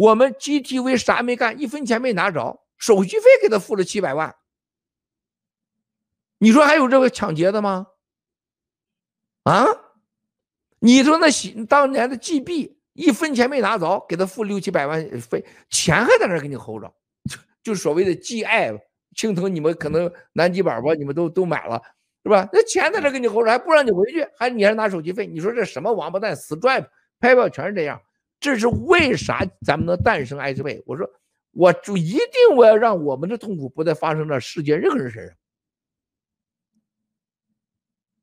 我们 GTV 啥没干，一分钱没拿着，手续费给他付了七百万。你说还有这个抢劫的吗？啊？你说那西当年的 GB 一分钱没拿着，给他付六七百万费，钱还在那给你候着，就就所谓的 GI 青藤，你们可能南极板吧，你们都都买了是吧？那钱在这给你候着，还不让你回去，还你还拿手续费？你说这什么王八蛋 s t r i p 拍票全是这样。这是为啥咱们能诞生艾滋病？我说，我就一定我要让我们的痛苦不再发生在世界任何人身上。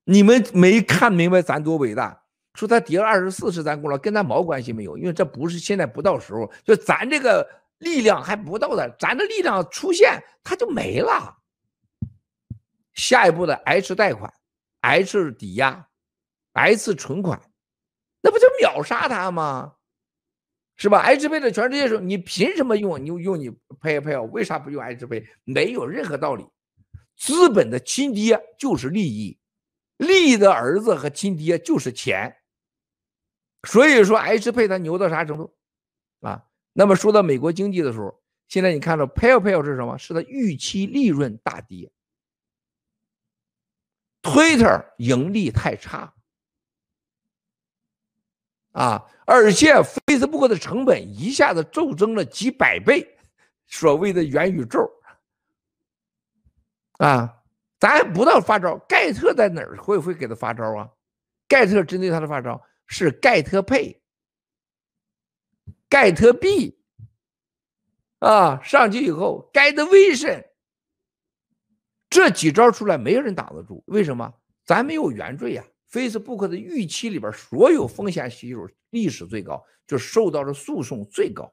你们没看明白咱多伟大？说他叠二十四是咱功劳，跟他毛关系没有？因为这不是现在不到时候，就咱这个力量还不到的，咱的力量出现他就没了。下一步的 H 贷款、H 抵押、H 存款，那不就秒杀他吗？是吧 h p 的全世界的时候，你凭什么用？你用你 PayPal？为啥不用 h p 没有任何道理。资本的亲爹就是利益，利益的儿子和亲爹就是钱。所以说 h p 它牛到啥程度啊？那么说到美国经济的时候，现在你看到 PayPal 是什么？是它预期利润大跌，Twitter 盈利太差啊，而且。Facebook 的成本一下子骤增了几百倍，所谓的元宇宙，啊，咱还不到发招，盖特在哪儿会会给他发招啊？盖特针对他的发招是盖特配、盖特币，啊，上去以后盖特 vision，这几招出来没有人挡得住，为什么？咱没有原罪呀。Facebook 的预期里边，所有风险系数历史最高，就受到了诉讼最高。